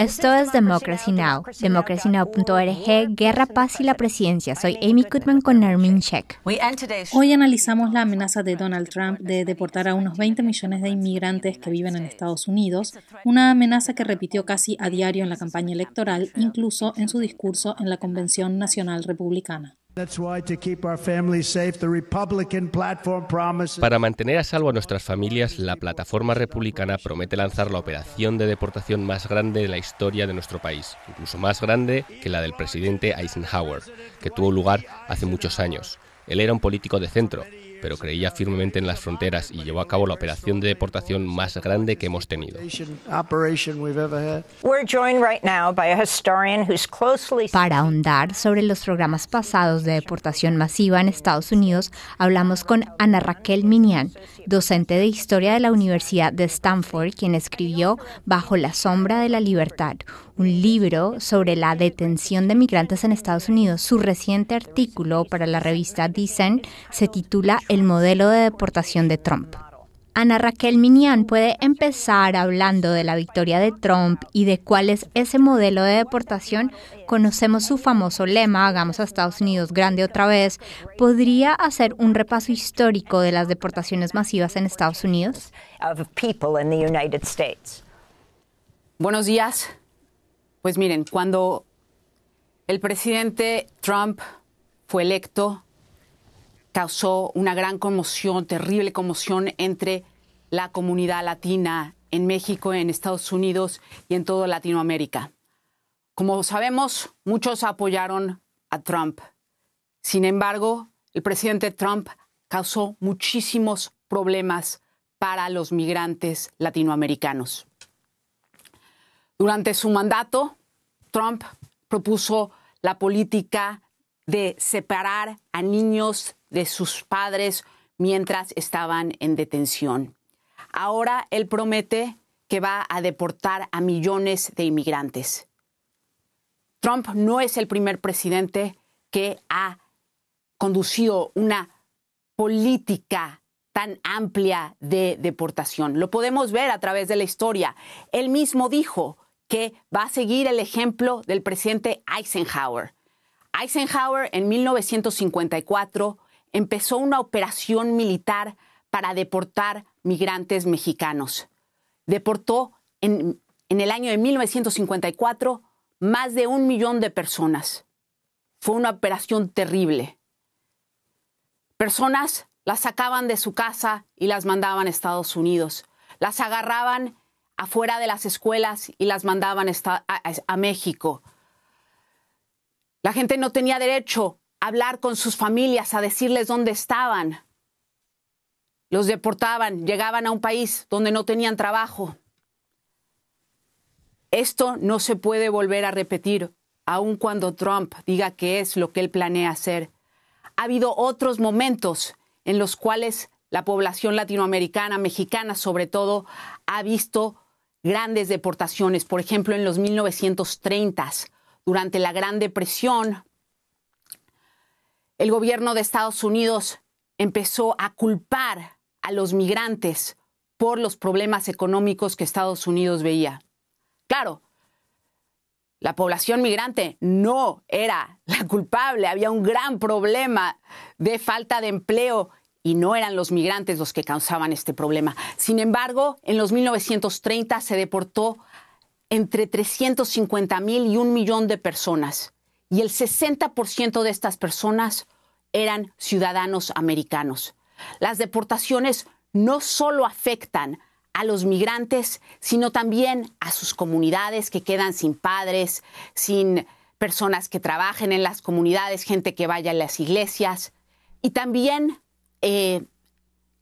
Esto es Democracy Now!, democracynow.org, Guerra, Paz y la Presidencia. Soy Amy Goodman con Armin Check. Hoy analizamos la amenaza de Donald Trump de deportar a unos 20 millones de inmigrantes que viven en Estados Unidos, una amenaza que repitió casi a diario en la campaña electoral, incluso en su discurso en la Convención Nacional Republicana. Para mantener a salvo a nuestras familias, la plataforma republicana promete lanzar la operación de deportación más grande de la historia de nuestro país, incluso más grande que la del presidente Eisenhower, que tuvo lugar hace muchos años. Él era un político de centro, pero creía firmemente en las fronteras y llevó a cabo la operación de deportación más grande que hemos tenido. Para ahondar sobre los programas pasados de deportación masiva en Estados Unidos, hablamos con Ana Raquel Minian, docente de historia de la Universidad de Stanford, quien escribió Bajo la sombra de la libertad, un libro sobre la detención de migrantes en Estados Unidos. Su reciente artículo para la revista Dicen se titula El modelo de deportación de Trump. Ana Raquel Minian puede empezar hablando de la victoria de Trump y de cuál es ese modelo de deportación. Conocemos su famoso lema, hagamos a Estados Unidos grande otra vez. ¿Podría hacer un repaso histórico de las deportaciones masivas en Estados Unidos? Buenos días. Pues miren, cuando el presidente Trump fue electo, causó una gran conmoción, terrible conmoción entre la comunidad latina en México, en Estados Unidos y en toda Latinoamérica. Como sabemos, muchos apoyaron a Trump. Sin embargo, el presidente Trump causó muchísimos problemas para los migrantes latinoamericanos. Durante su mandato, Trump propuso la política de separar a niños de sus padres mientras estaban en detención. Ahora él promete que va a deportar a millones de inmigrantes. Trump no es el primer presidente que ha conducido una política tan amplia de deportación. Lo podemos ver a través de la historia. Él mismo dijo que va a seguir el ejemplo del presidente Eisenhower. Eisenhower en 1954 empezó una operación militar para deportar migrantes mexicanos. Deportó en, el año de 1954 más de un millón de personas. Fue una operación terrible. Personas las sacaban de su casa y las mandaban a Estados Unidos. Las agarraban afuera de las escuelas y las mandaban a, México. La gente no tenía derecho a hablar con sus familias, a decirles dónde estaban. Los deportaban, llegaban a un país donde no tenían trabajo. Esto no se puede volver a repetir, aun cuando Trump diga que es lo que él planea hacer. Ha habido otros momentos en los cuales la población latinoamericana, mexicana sobre todo, ha visto grandes deportaciones, por ejemplo, en los 1930s, durante la Gran Depresión, el gobierno de Estados Unidos empezó a culpar a los migrantes por los problemas económicos que Estados Unidos veía. Claro, la población migrante no era la culpable, había un gran problema de falta de empleo y no eran los migrantes los que causaban este problema. Sin embargo, en los 1930 se deportó entre 350 mil y un millón de personas y el 60% de estas personas eran ciudadanos americanos. Las deportaciones no solo afectan a los migrantes, sino también a sus comunidades que quedan sin padres, sin personas que trabajen en las comunidades, gente que vaya a las iglesias y también eh,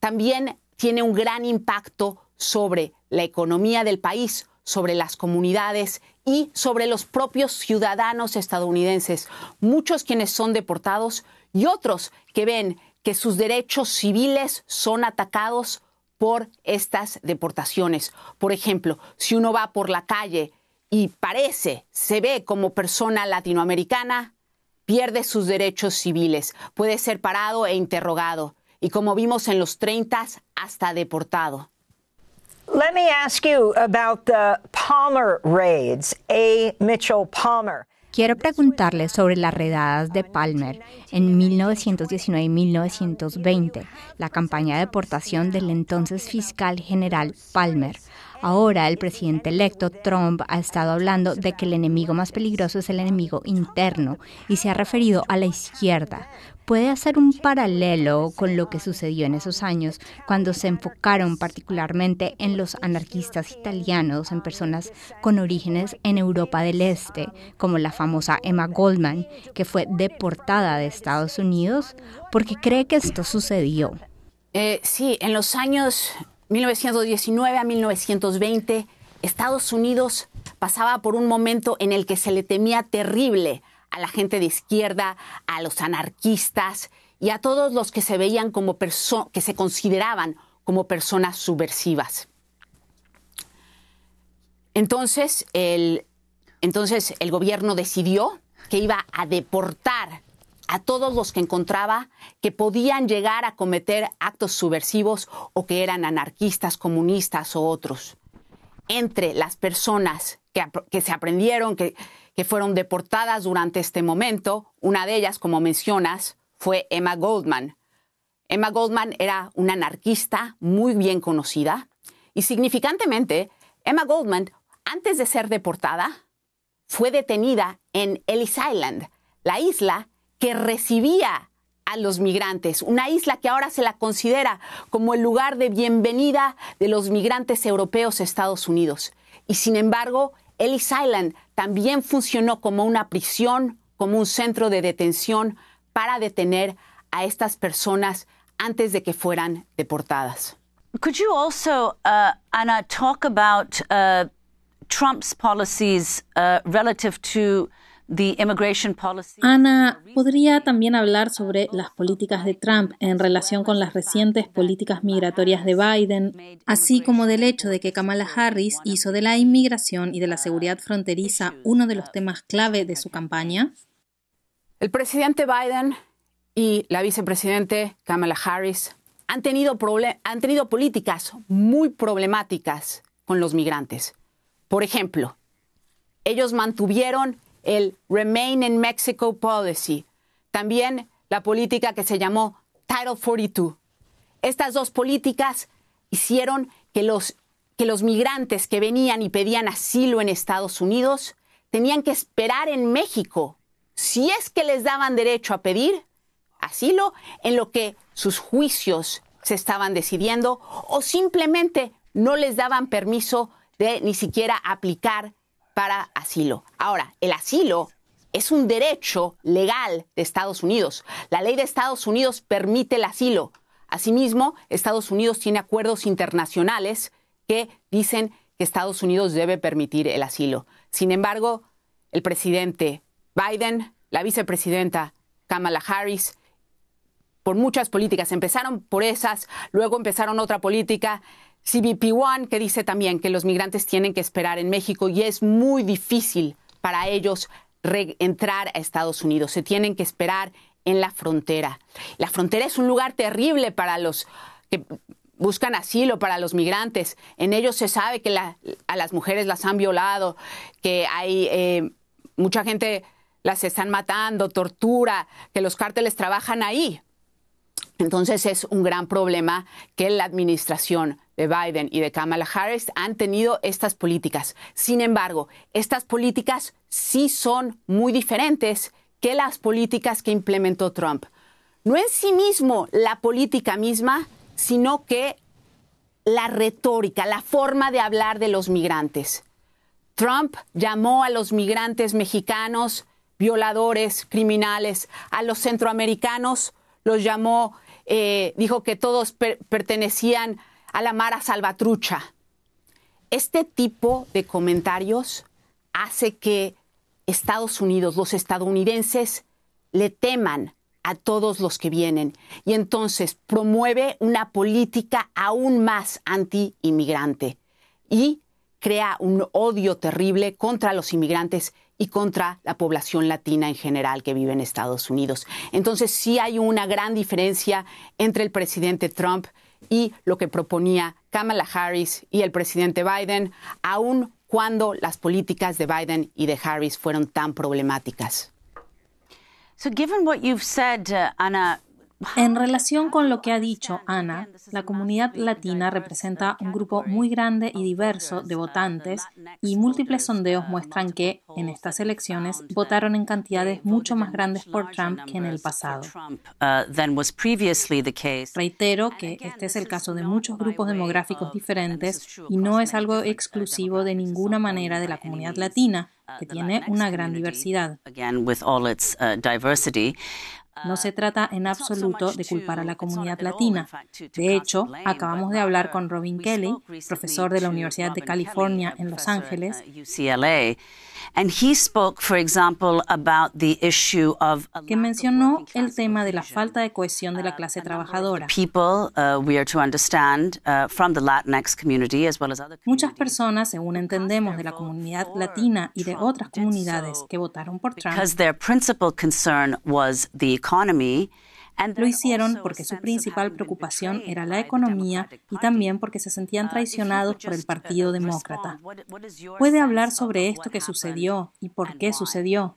también tiene un gran impacto sobre la economía del país, sobre las comunidades y sobre los propios ciudadanos estadounidenses, muchos quienes son deportados y otros que ven que sus derechos civiles son atacados por estas deportaciones. Por ejemplo, si uno va por la calle y parece, se ve como persona latinoamericana, pierde sus derechos civiles, puede ser parado e interrogado y como vimos en los 30 hasta deportado. Quiero preguntarle sobre las redadas de Palmer en 1919 y 1920, la campaña de deportación del entonces fiscal general Palmer. Ahora el presidente electo Trump ha estado hablando de que el enemigo más peligroso es el enemigo interno y se ha referido a la izquierda puede hacer un paralelo con lo que sucedió en esos años, cuando se enfocaron particularmente en los anarquistas italianos, en personas con orígenes en Europa del Este, como la famosa Emma Goldman, que fue deportada de Estados Unidos, porque cree que esto sucedió. Eh, sí, en los años 1919 a 1920, Estados Unidos pasaba por un momento en el que se le temía terrible a la gente de izquierda, a los anarquistas y a todos los que se veían como que se consideraban como personas subversivas. Entonces el, entonces el gobierno decidió que iba a deportar a todos los que encontraba que podían llegar a cometer actos subversivos o que eran anarquistas, comunistas o otros entre las personas que, se aprendieron, que fueron deportadas durante este momento. Una de ellas, como mencionas, fue Emma Goldman. Emma Goldman era una anarquista muy bien conocida y significantemente, Emma Goldman, antes de ser deportada, fue detenida en Ellis Island, la isla que recibía a los migrantes, una isla que ahora se la considera como el lugar de bienvenida de los migrantes europeos a Estados Unidos. Y sin embargo, Ellis Island también funcionó como una prisión, como un centro de detención para detener a estas personas antes de que fueran deportadas. Could you also, uh, Anna, talk about uh, Trump's policies uh, relative to Ana podría también hablar sobre las políticas de Trump en relación con las recientes políticas migratorias de Biden, así como del hecho de que Kamala Harris hizo de la inmigración y de la uh, seguridad fronteriza uno de los temas clave de su campaña. El presidente Biden y la vicepresidente Kamala Harris han tenido, han tenido políticas muy problemáticas con los migrantes. Por ejemplo, ellos mantuvieron el Remain in Mexico Policy, también la política que se llamó Title 42. Estas dos políticas hicieron que los, que los migrantes que venían y pedían asilo en Estados Unidos tenían que esperar en México, si es que les daban derecho a pedir asilo, en lo que sus juicios se estaban decidiendo o simplemente no les daban permiso de ni siquiera aplicar para asilo. Ahora, el asilo es un derecho legal de Estados Unidos. La ley de Estados Unidos permite el asilo. Asimismo, Estados Unidos tiene acuerdos internacionales que dicen que Estados Unidos debe permitir el asilo. Sin embargo, el presidente Biden, la vicepresidenta Kamala Harris, por muchas políticas, empezaron por esas, luego empezaron otra política cbp One, que dice también que los migrantes tienen que esperar en México y es muy difícil para ellos entrar a Estados Unidos. Se tienen que esperar en la frontera. La frontera es un lugar terrible para los que buscan asilo, para los migrantes. En ellos se sabe que a las mujeres las han violado, que hay eh, mucha gente las están matando, tortura, que los cárteles trabajan ahí. Entonces es un gran problema que la administración de Biden y de Kamala Harris han tenido estas políticas. Sin embargo, estas políticas sí son muy diferentes que las políticas que implementó Trump. No en sí mismo la política misma, sino que la retórica, la forma de hablar de los migrantes. Trump llamó a los migrantes mexicanos violadores, criminales, a los centroamericanos los llamó, eh, dijo que todos pertenecían a la Mara Salvatrucha. Este tipo de comentarios hace que Estados Unidos, los estadounidenses, le teman a todos los que vienen y entonces promueve una política aún más anti-inmigrante y crea un odio terrible contra los inmigrantes y contra la población latina en general que vive en Estados Unidos. Entonces sí hay una gran diferencia entre el presidente Trump y lo que proponía Kamala Harris y el presidente Biden, aun cuando las políticas de Biden y de Harris fueron tan problemáticas. So, given what you've said, uh, en relación con lo que ha dicho Ana, la comunidad latina representa un grupo muy grande y diverso de votantes y múltiples sondeos muestran que en estas elecciones votaron en cantidades mucho más grandes por Trump que en el pasado. Reitero que este es el caso de muchos grupos demográficos diferentes y no es algo exclusivo de ninguna manera de la comunidad latina, que tiene una gran diversidad. No se trata en ah, absoluto de culpar a la comunidad latina. De hecho, acabamos de hablar con Robin Kelly, profesor de la Universidad de California en Los Ángeles, uh, And he spoke, for example, about que mencionó el tema de la falta de cohesión de la uh, clase trabajadora. Uh, uh, Muchas personas, según entendemos, de la comunidad latina y de otras comunidades que votaron por Trump, because their principal concern was the economy, Lo hicieron porque su principal preocupación era la economía y también porque se sentían ah, traicionados por el Partido Demócrata. ¿Puede hablar sobre esto que sucedió y por qué sucedió?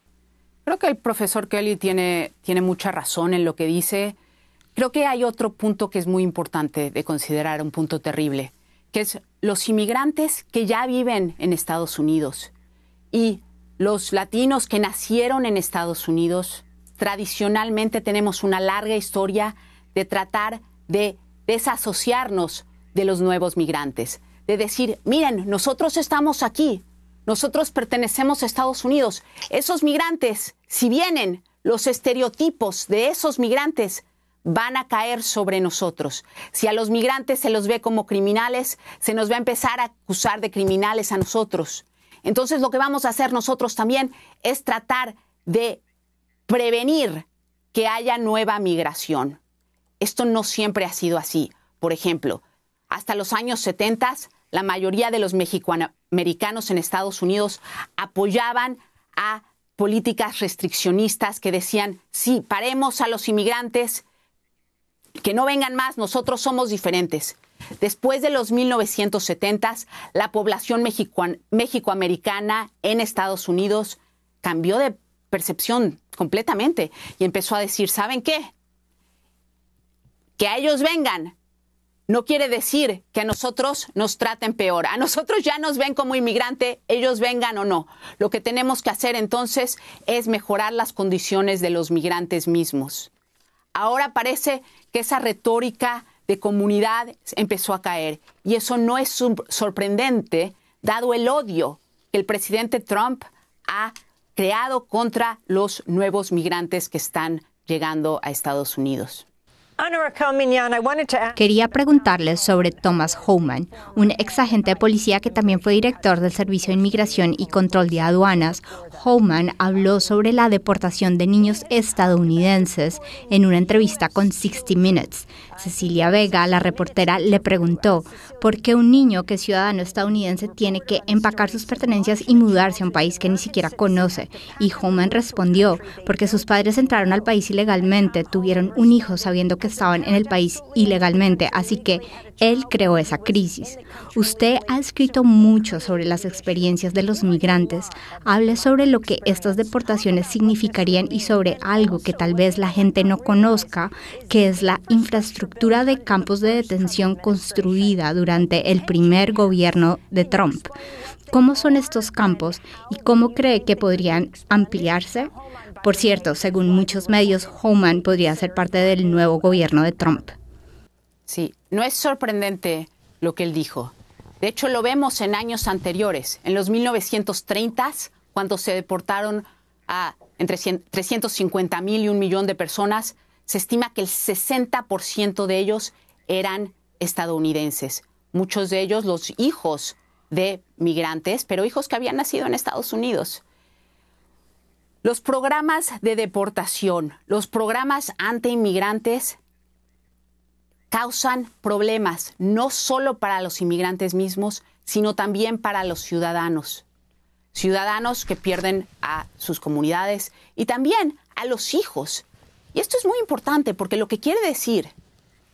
Creo que el profesor Kelly tiene, mucha razón en lo que dice. Creo que hay otro punto que es muy importante de considerar, un punto terrible, que es los inmigrantes que ya viven en Estados Unidos y los latinos que nacieron en Estados Unidos tradicionalmente tenemos una larga historia de tratar de desasociarnos de los nuevos migrantes, de decir, miren, nosotros estamos aquí, nosotros pertenecemos a Estados Unidos, esos migrantes, si vienen, los estereotipos de esos migrantes van a caer sobre nosotros. Si a los migrantes se los ve como criminales, se nos va a empezar a acusar de criminales a nosotros. Entonces lo que vamos a hacer nosotros también es tratar de prevenir que haya nueva migración. Esto no siempre ha sido así. Por ejemplo, hasta los años 70, la mayoría de los mexicoamericanos en Estados Unidos apoyaban a políticas restriccionistas que decían, sí, paremos a los inmigrantes, que no vengan más, nosotros somos diferentes. Después de los 1970, la población mexicoamericana en Estados Unidos cambió de percepción completamente. Y empezó a decir, ¿saben qué? Que a ellos vengan, no quiere decir que a nosotros nos traten peor. A nosotros ya nos ven como inmigrante, ellos vengan o no. Lo que tenemos que hacer entonces es mejorar las condiciones de los migrantes mismos. Ahora parece que esa retórica de comunidad empezó a caer y eso no es sorprendente dado el odio que el presidente Trump ha creado contra los nuevos migrantes que están llegando a Estados Unidos. Quería preguntarles sobre Thomas Homan, un ex agente de policía que también fue director del Servicio de Inmigración y Control de Aduanas. Homan habló sobre la deportación de niños estadounidenses en una entrevista con 60 Minutes. Cecilia Vega, la reportera, le preguntó por qué un niño que es ciudadano estadounidense tiene que empacar sus pertenencias y mudarse a un país que ni siquiera conoce. Y Homan respondió, porque sus padres entraron al país ilegalmente, tuvieron un hijo sabiendo que estaban en el país ilegalmente, así que él creó esa crisis. Usted ha escrito mucho sobre las experiencias de los migrantes. Hable sobre lo que estas deportaciones significarían y sobre algo que tal vez la gente no conozca, que es la infraestructura estructura de campos de detención construida durante el primer gobierno de Trump. ¿Cómo son estos campos y cómo cree que podrían ampliarse? Por cierto, según muchos medios, Homan podría ser parte del nuevo gobierno de Trump. Sí, no es sorprendente lo que él dijo. De hecho, lo vemos en años anteriores. En los 1930s, cuando se deportaron a entre 350 mil y un millón de personas, se estima que el 60% de ellos eran estadounidenses. Muchos de ellos los hijos de migrantes, pero hijos que habían nacido en Estados Unidos. Los programas de deportación, los programas anti-inmigrantes causan problemas no solo para los inmigrantes mismos, sino también para los ciudadanos. Ciudadanos que pierden a sus comunidades y también a los hijos y esto es muy importante porque lo que quiere decir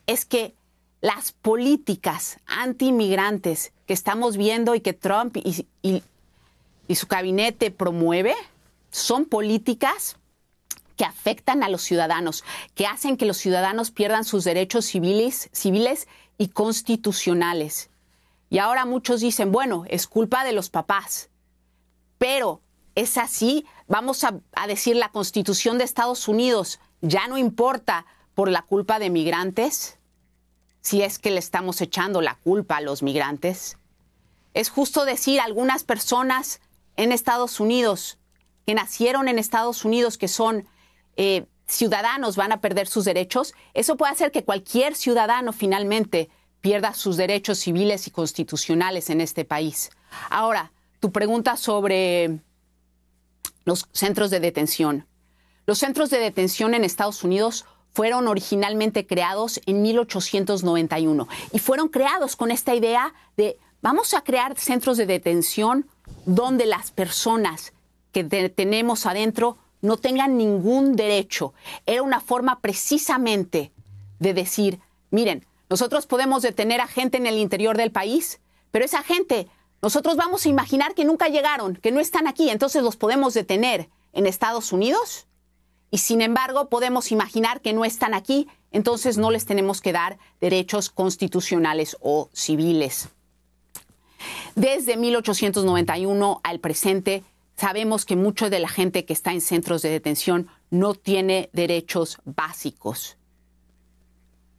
es que las políticas antimigrantes que estamos viendo y que Trump y, su gabinete promueve son políticas que afectan a los ciudadanos, que hacen que los ciudadanos pierdan sus derechos civiles, civiles y constitucionales. Y ahora muchos dicen, bueno, es culpa de los papás. Pero es así, vamos a decir la constitución de Estados Unidos ya no importa por la culpa de migrantes, si es que le estamos echando la culpa a los migrantes. Es justo decir, algunas personas en Estados Unidos, que nacieron en Estados Unidos, que son eh, ciudadanos, van a perder sus derechos. Eso puede hacer que cualquier ciudadano finalmente pierda sus derechos civiles y constitucionales en este país. Ahora, tu pregunta sobre los centros de detención. Los centros de detención en Estados Unidos fueron originalmente creados en 1891 y fueron creados con esta idea de vamos a crear centros de detención donde las personas que detenemos adentro no tengan ningún derecho. Era una forma precisamente de decir, miren, nosotros podemos detener a gente en el interior del país, pero esa gente, nosotros vamos a imaginar que nunca llegaron, que no están aquí, entonces los podemos detener en Estados Unidos y sin embargo podemos imaginar que no están aquí, entonces no les tenemos que dar derechos constitucionales o civiles. Desde 1891 al presente, sabemos que mucha de la gente que está en centros de detención no tiene derechos básicos.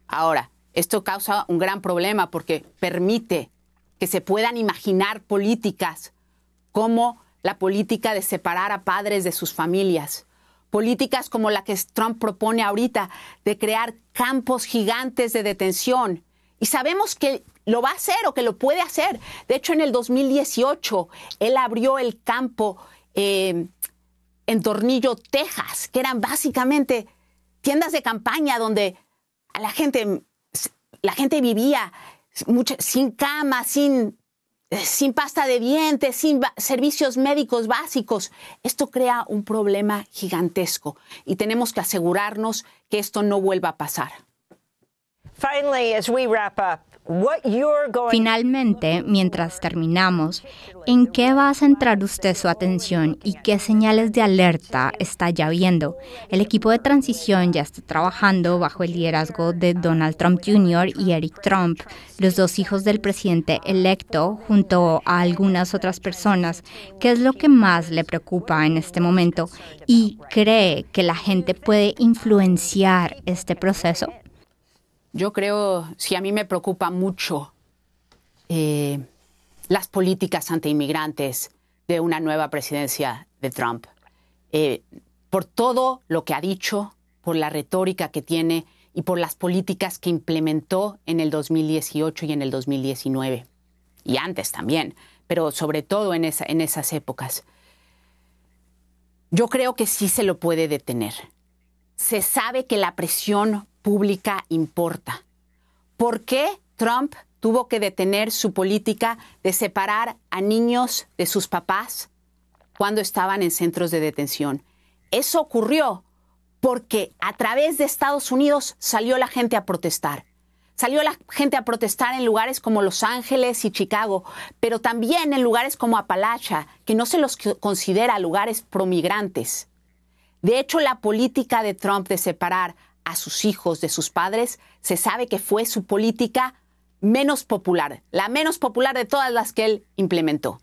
Ahora, esto causa un gran problema porque permite que se puedan imaginar políticas como la política de separar a padres de sus familias, políticas como la que Trump propone ahorita, de crear campos gigantes de detención. Y sabemos que lo va a hacer o que lo puede hacer. De hecho, en el 2018, él abrió el campo eh, en Tornillo, Texas, que eran básicamente tiendas de campaña donde la gente, la gente vivía sin cama, sin sin pasta de dientes, sin servicios médicos básicos. Esto crea un problema gigantesco y tenemos que asegurarnos que esto no vuelva a pasar. Finally, as we wrap up, Finalmente, mientras terminamos, ¿en qué va a centrar usted su atención y qué señales de alerta está ya viendo? El equipo de transición ya está trabajando bajo el liderazgo de Donald Trump Jr. y Eric Trump, los dos hijos del presidente electo, junto a algunas otras personas. ¿Qué es lo que más le preocupa en este momento? ¿Y cree que la gente puede influenciar este proceso? yo creo, si a mí me preocupa mucho eh, las políticas anti-inmigrantes de una nueva presidencia de Trump, eh, por todo lo que ha dicho, por la retórica que tiene y por las políticas que implementó en el 2018 y en el 2019, y antes también, pero sobre todo en esas épocas. Yo creo que sí se lo puede detener. Se sabe que la presión pública importa. ¿Por qué Trump tuvo que detener su política de separar a niños de sus papás cuando estaban en centros de detención? Eso ocurrió porque a través de Estados Unidos salió la gente a protestar. Salió la gente a protestar en lugares como Los Ángeles y Chicago, pero también en lugares como Appalachia, que no se los considera lugares promigrantes. De hecho, la política de Trump de separar a sus hijos de sus padres, se sabe que fue su política menos popular, la menos popular de todas las que él implementó.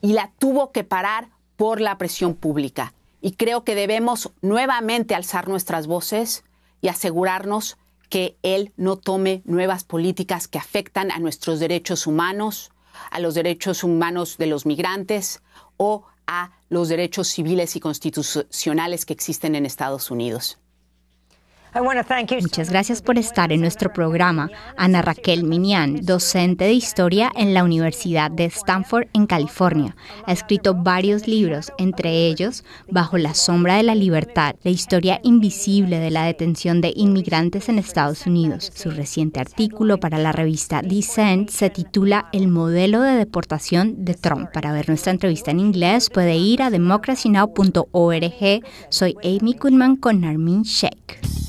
Y la tuvo que parar por la presión pública. Y creo que debemos nuevamente alzar nuestras voces y asegurarnos que él no tome nuevas políticas que afectan a nuestros derechos humanos, a los derechos humanos de los migrantes o a los derechos civiles y constitucionales que existen en Estados Unidos. Muchas gracias por estar en nuestro programa. Ana Raquel Minian, docente de historia en la Universidad de Stanford en California, ha escrito varios libros, entre ellos Bajo la sombra de la libertad, la historia invisible de la detención de inmigrantes en Estados Unidos. Su reciente artículo para la revista Dissent se titula El modelo de deportación de Trump. Para ver nuestra entrevista en inglés puede ir a democracynow.org. Soy Amy Goodman con Armin Sheikh.